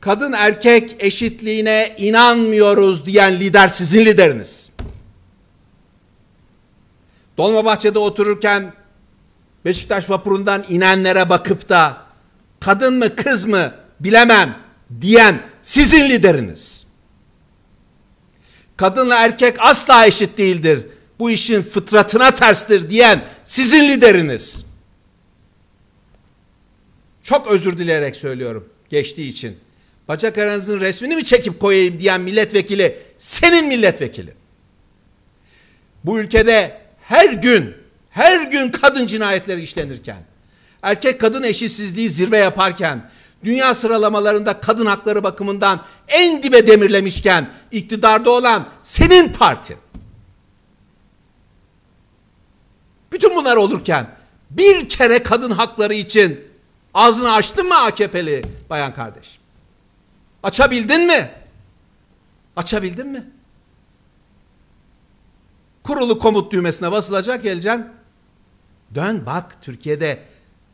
kadın erkek eşitliğine inanmıyoruz diyen lider sizin lideriniz. Dolmabahçe'de otururken Beşiktaş vapurundan inenlere bakıp da kadın mı kız mı bilemem diyen sizin lideriniz. Kadınla erkek asla eşit değildir. Bu işin fıtratına terstir diyen sizin lideriniz. Çok özür dileyerek söylüyorum geçtiği için bacak aranızın resmini mi çekip koyayım diyen milletvekili senin milletvekili. Bu ülkede her gün her gün kadın cinayetleri işlenirken, erkek kadın eşitsizliği zirve yaparken, dünya sıralamalarında kadın hakları bakımından en dibe demirlemişken iktidarda olan senin parti. Bütün bunlar olurken bir kere kadın hakları için ağzını açtın mı AKP'li bayan kardeş? Açabildin mi? Açabildin mi? Kurulu komut düğmesine basılacak geleceksin. Dön bak Türkiye'de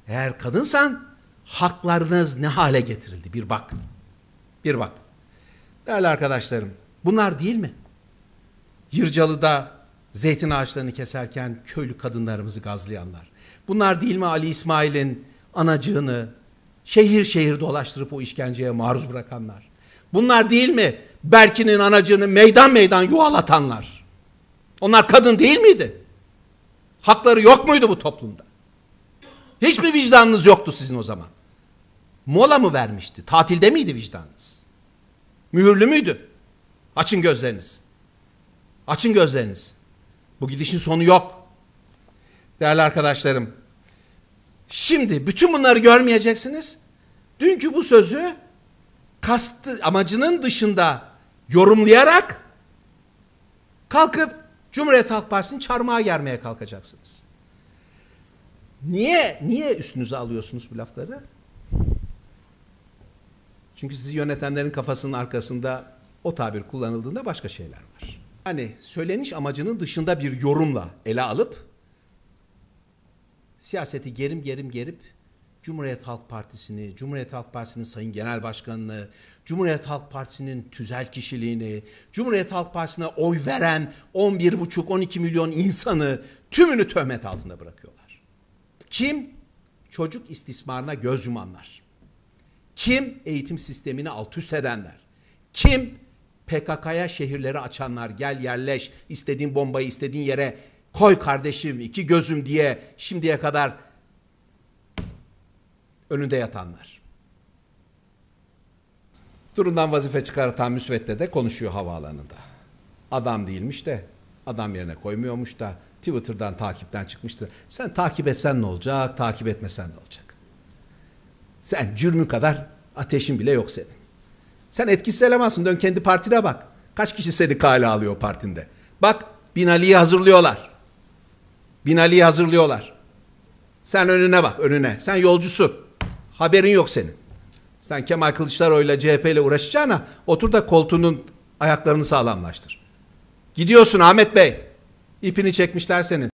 eğer kadınsan haklarınız ne hale getirildi bir bak. Bir bak. Değerli arkadaşlarım bunlar değil mi? Yırcalı'da zeytin ağaçlarını keserken köylü kadınlarımızı gazlayanlar. Bunlar değil mi Ali İsmail'in anacığını, Şehir şehir dolaştırıp o işkenceye maruz bırakanlar. Bunlar değil mi? Berkin'in anacını meydan meydan yuvalatanlar. Onlar kadın değil miydi? Hakları yok muydu bu toplumda? Hiç mi vicdanınız yoktu sizin o zaman? Mola mı vermişti? Tatilde miydi vicdanınız? Mühürlü müydü? Açın gözleriniz. Açın gözleriniz. Bu gidişin sonu yok. Değerli arkadaşlarım, Şimdi bütün bunları görmeyeceksiniz. Dünkü bu sözü kastı amacının dışında yorumlayarak kalkıp Cumhuriyet Halk Partisi'nin çarmıha germeye kalkacaksınız. Niye niye üstünüze alıyorsunuz bu lafları? Çünkü sizi yönetenlerin kafasının arkasında o tabir kullanıldığında başka şeyler var. Hani söyleniş amacının dışında bir yorumla ele alıp siyaseti gerim gerim gerip Cumhuriyet Halk Partisi'ni, Cumhuriyet Halk Partisi'nin Sayın Genel Başkanı'nı, Cumhuriyet Halk Partisi'nin tüzel kişiliğini, Cumhuriyet Halk Partisi'ne oy veren 11,5-12 milyon insanı tümünü töhmet altında bırakıyorlar. Kim? Çocuk istismarına göz yumanlar. Kim? Eğitim sistemini alt üst edenler. Kim? PKK'ya şehirleri açanlar, gel yerleş, istediğin bombayı istediğin yere koy kardeşim iki gözüm diye şimdiye kadar önünde yatanlar. Durumdan vazife çıkartan müsvedde de konuşuyor havaalanında. Adam değilmiş de, adam yerine koymuyormuş da, Twitter'dan takipten çıkmıştı. Sen takip etsen ne olacak, takip etmesen ne olacak? Sen cürmü kadar ateşin bile yok senin. Sen etkisiz elemansın, dön kendi partine bak. Kaç kişi seni kale alıyor partinde? Bak Binali'yi hazırlıyorlar. Binali'yi hazırlıyorlar. Sen önüne bak önüne. Sen yolcusun. Haberin yok senin. Sen Kemal Kılıçdaroğlu'yla CHP ile uğraşacağına otur da koltuğunun ayaklarını sağlamlaştır. Gidiyorsun Ahmet Bey. İpini çekmişler senin.